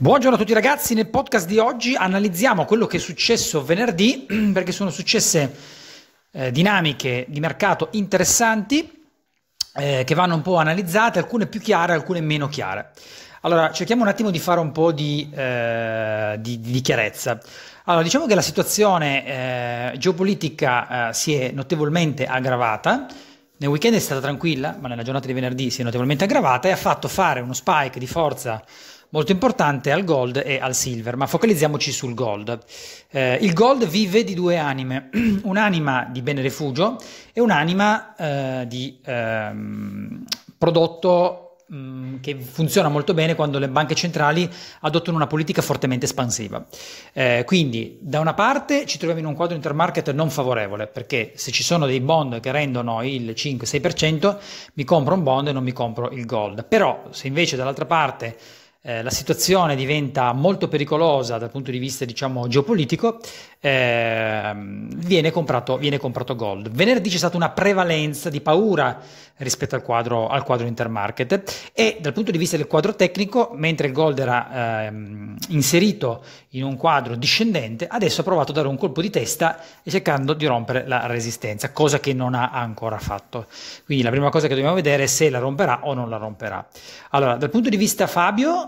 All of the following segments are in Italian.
Buongiorno a tutti ragazzi, nel podcast di oggi analizziamo quello che è successo venerdì perché sono successe eh, dinamiche di mercato interessanti eh, che vanno un po' analizzate, alcune più chiare, alcune meno chiare. Allora, cerchiamo un attimo di fare un po' di, eh, di, di chiarezza. Allora, diciamo che la situazione eh, geopolitica eh, si è notevolmente aggravata, nel weekend è stata tranquilla, ma nella giornata di venerdì si è notevolmente aggravata e ha fatto fare uno spike di forza molto importante al gold e al silver, ma focalizziamoci sul gold. Eh, il gold vive di due anime, un'anima di bene refugio e un'anima eh, di eh, prodotto mm, che funziona molto bene quando le banche centrali adottano una politica fortemente espansiva. Eh, quindi da una parte ci troviamo in un quadro intermarket non favorevole, perché se ci sono dei bond che rendono il 5-6%, mi compro un bond e non mi compro il gold. Però se invece dall'altra parte eh, la situazione diventa molto pericolosa dal punto di vista diciamo, geopolitico, eh, viene, comprato, viene, comprato, gold. Venerdì c'è stata una prevalenza di paura rispetto al quadro, al quadro intermarket e dal punto di vista del quadro tecnico, mentre il gold era eh, inserito in un quadro discendente, adesso ha provato a dare un colpo di testa cercando di rompere la resistenza, cosa che non ha ancora fatto. Quindi la prima cosa che dobbiamo vedere è se la romperà o non la romperà. Allora, dal punto di vista Fabio,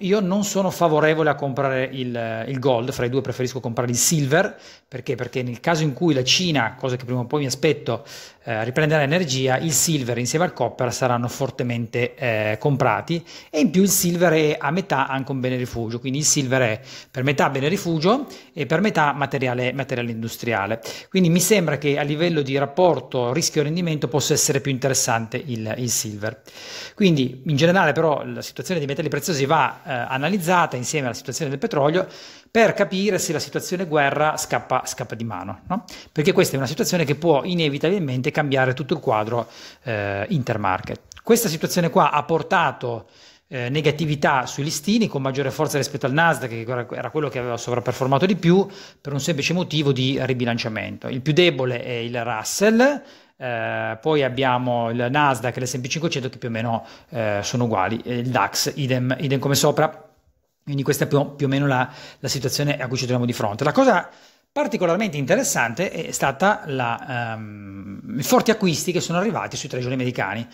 io non sono favorevole a comprare il, eh, il, gold, fra i due preferisco comprare il silver, perché? perché nel caso in cui la Cina, cosa che prima o poi mi aspetto, eh, riprenderà energia, il silver insieme al copper saranno fortemente eh, comprati e in più il silver è a metà anche un bene rifugio, quindi il silver è per metà bene rifugio e per metà materiale, materiale industriale. Quindi mi sembra che a livello di rapporto rischio-rendimento possa essere più interessante il, il silver. Quindi in generale però la situazione dei metalli preziosi va eh, analizzata insieme alla situazione del petrolio per capire se la situazione guerra scappa, scappa di mano, no? perché questa è una situazione che può inevitabilmente cambiare tutto il quadro eh, intermarket. Questa situazione qua ha portato eh, negatività sui listini con maggiore forza rispetto al Nasdaq che era quello che aveva sovraperformato di più per un semplice motivo di ribilanciamento. Il più debole è il Russell eh, poi abbiamo il Nasdaq e l'S&P 500 che più o meno eh, sono uguali, il DAX idem, idem come sopra, quindi questa è più, più o meno la, la situazione a cui ci troviamo di fronte. La cosa Particolarmente interessante è stata la, um, i forti acquisti che sono arrivati sui treasury americani,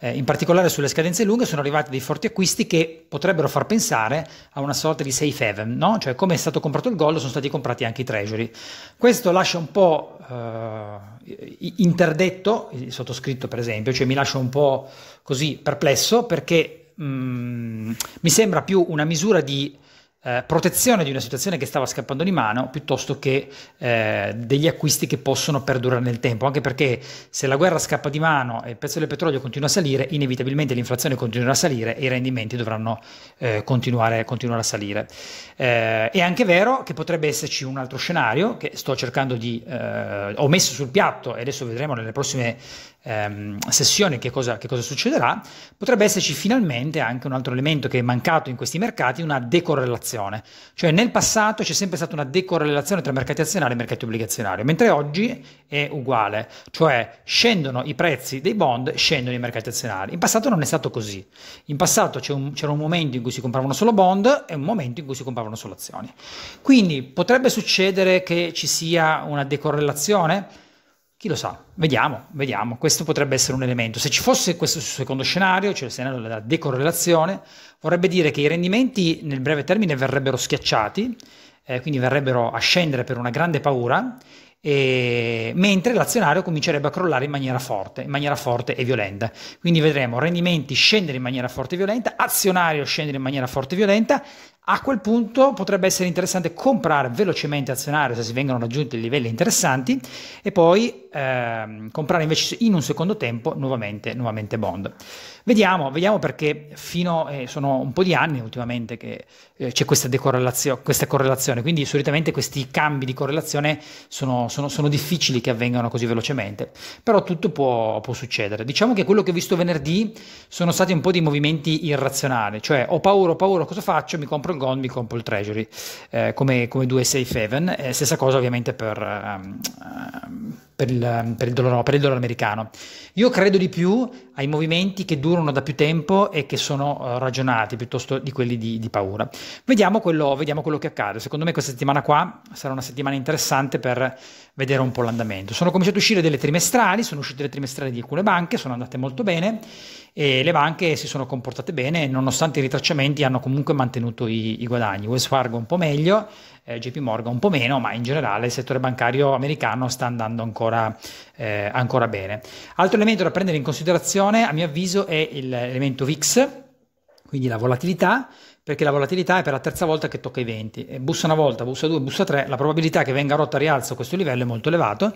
eh, in particolare sulle scadenze lunghe sono arrivati dei forti acquisti che potrebbero far pensare a una sorta di safe haven, no? cioè come è stato comprato il gold sono stati comprati anche i treasury. Questo lascia un po' eh, interdetto, il sottoscritto per esempio, cioè mi lascia un po' così perplesso perché mh, mm, mi sembra più una misura di eh, protezione di una situazione che stava scappando di mano piuttosto che eh, degli acquisti che possono perdurare nel tempo, anche perché se la guerra scappa di mano e il prezzo del petrolio continua a salire, inevitabilmente l'inflazione continuerà a salire e i rendimenti dovranno eh, continuare, continuare, a salire. Eh, è anche vero che potrebbe esserci un altro scenario che sto cercando di, eh, ho messo sul piatto e adesso vedremo nelle prossime ehm, sessione che cosa, che cosa succederà, potrebbe esserci finalmente anche un altro elemento che è mancato in questi mercati, una decorrelazione. Cioè nel passato c'è sempre stata una decorrelazione tra mercati azionari e mercati obbligazionari, mentre oggi è uguale, cioè scendono i prezzi dei bond, scendono i mercati azionari. In passato non è stato così. In passato c'era un, un momento in cui si compravano solo bond e un momento in cui si compravano solo azioni. Quindi potrebbe succedere che ci sia una decorrelazione? Chi lo sa? Vediamo, vediamo. Questo potrebbe essere un elemento. Se ci fosse questo secondo scenario, cioè il scenario della decorrelazione, vorrebbe dire che i rendimenti nel breve termine verrebbero schiacciati, eh, quindi verrebbero a scendere per una grande paura, e... mentre l'azionario comincerebbe a crollare in maniera forte, in maniera forte e violenta. Quindi vedremo rendimenti scendere in maniera forte e violenta, azionario scendere in maniera forte e violenta, a quel punto potrebbe essere interessante comprare velocemente azionario se si vengono raggiunti livelli interessanti e poi ehm, comprare invece in un secondo tempo nuovamente, nuovamente bond. Vediamo, vediamo perché fino, eh, sono un po' di anni ultimamente che eh, c'è questa, questa, correlazione, quindi solitamente questi cambi di correlazione sono, sono, sono difficili che avvengano così velocemente, però tutto può, può succedere. Diciamo che quello che ho visto venerdì sono stati un po' di movimenti irrazionali, cioè ho paura, ho paura, cosa faccio? Mi compro Dragon Gold mi compro il Treasury eh, come, come, due safe haven, eh, stessa cosa ovviamente per, um, per, il, per, il dollaro, per, il, dollaro, americano. Io credo di più ai movimenti che durano da più tempo e che sono uh, ragionati piuttosto di quelli di, di paura. Vediamo quello, vediamo quello, che accade, secondo me questa settimana qua sarà una settimana interessante per vedere un po' l'andamento. Sono cominciate a uscire delle trimestrali, sono uscite le trimestrali di alcune banche, sono andate molto bene e le banche si sono comportate bene, nonostante i ritracciamenti hanno comunque mantenuto i, i guadagni. Wells Fargo un po' meglio, eh, JP Morgan un po' meno, ma in generale il settore bancario americano sta andando ancora, eh, ancora bene. Altro elemento da prendere in considerazione, a mio avviso, è l'elemento VIX, quindi la volatilità perché la volatilità è per la terza volta che tocca i 20. Eh, bussa una volta, bussa due, bussa tre, la probabilità che venga rotta a rialzo questo livello è molto elevato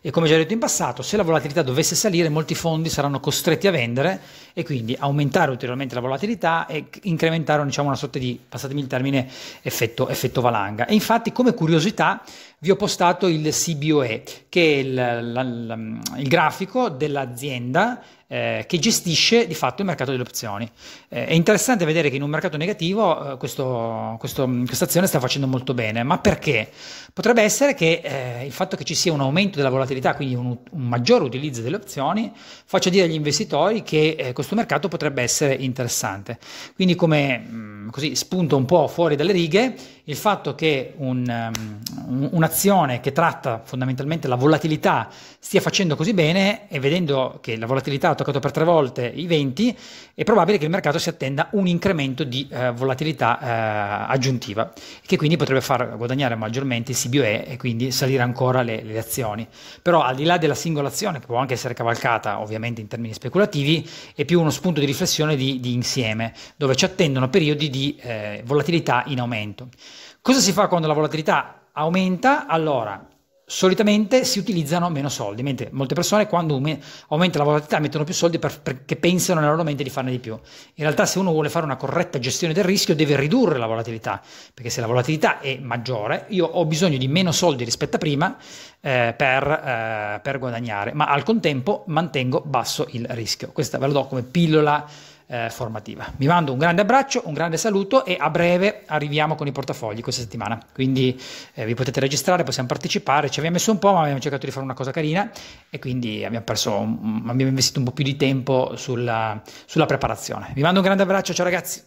e come già detto in passato, se la volatilità dovesse salire, molti fondi saranno costretti a vendere e quindi aumentare ulteriormente la volatilità e incrementare diciamo, una sorta di, passatemi il termine, effetto, effetto valanga. E infatti, come curiosità, vi ho postato il CBOE, che è il, la, la, il grafico dell'azienda eh, che gestisce di fatto il mercato delle opzioni. Eh, è interessante vedere che in un mercato negativo eh, questo, questo, mm, questa azione sta facendo molto bene, ma perché? Potrebbe essere che eh, il fatto che ci sia un aumento della volatilità, quindi un, un maggiore utilizzo delle opzioni, faccia dire agli investitori che eh, questo mercato potrebbe essere interessante. Quindi come... Mh, mm, Ehm, così spunto un po' fuori dalle righe il fatto che ehm, un'azione um, un che tratta fondamentalmente la volatilità stia facendo così bene e vedendo che la volatilità ha toccato per tre volte i 20, è probabile che il mercato si attenda un incremento di uh, volatilità uh, aggiuntiva, che quindi potrebbe far guadagnare maggiormente il CBOE e quindi salire ancora le, le azioni. Però al di là della singola azione, che può anche essere cavalcata ovviamente in termini speculativi, è più uno spunto di riflessione di, di insieme, dove ci attendono periodi di di eh, volatilità in aumento. Cosa si fa quando la volatilità aumenta? Allora, solitamente si utilizzano meno soldi, mentre molte persone quando aumenta la volatilità mettono più soldi per, perché pensano nella loro mente di farne di più. In realtà se uno vuole fare una corretta gestione del rischio deve ridurre la volatilità, perché se la volatilità è maggiore io ho bisogno di meno soldi rispetto a prima eh, per, eh, per guadagnare, ma al contempo mantengo basso il rischio. Questa ve la do come pillola eh, formativa. Vi mando un grande abbraccio, un grande saluto e a breve arriviamo con i portafogli questa settimana, quindi eh, vi potete registrare, possiamo partecipare, ci abbiamo messo un po' ma abbiamo cercato di fare una cosa carina e quindi abbiamo, perso, abbiamo investito un po' più di tempo sulla, sulla preparazione. Vi mando un grande abbraccio, ciao ragazzi!